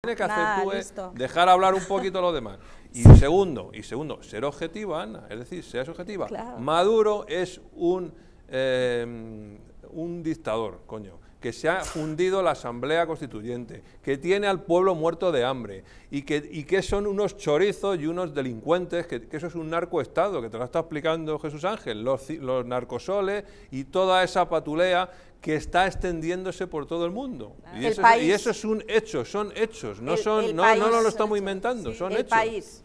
Tiene que hacer tú eh, dejar hablar un poquito a los demás. Y segundo, y segundo, ser objetiva, Ana, es decir, seas objetiva. Maduro es un eh, un dictador, coño, que se ha fundido la Asamblea Constituyente, que tiene al pueblo muerto de hambre y que, y que son unos chorizos y unos delincuentes, que, eso es un narcoestado, que te lo está explicando Jesús Ángel, los, los narcosoles y toda esa patulea que está extendiéndose por todo el mundo. Y, eso, y, eso, es un hecho, son hechos, no, son, no, no, lo estamos inventando, son hechos.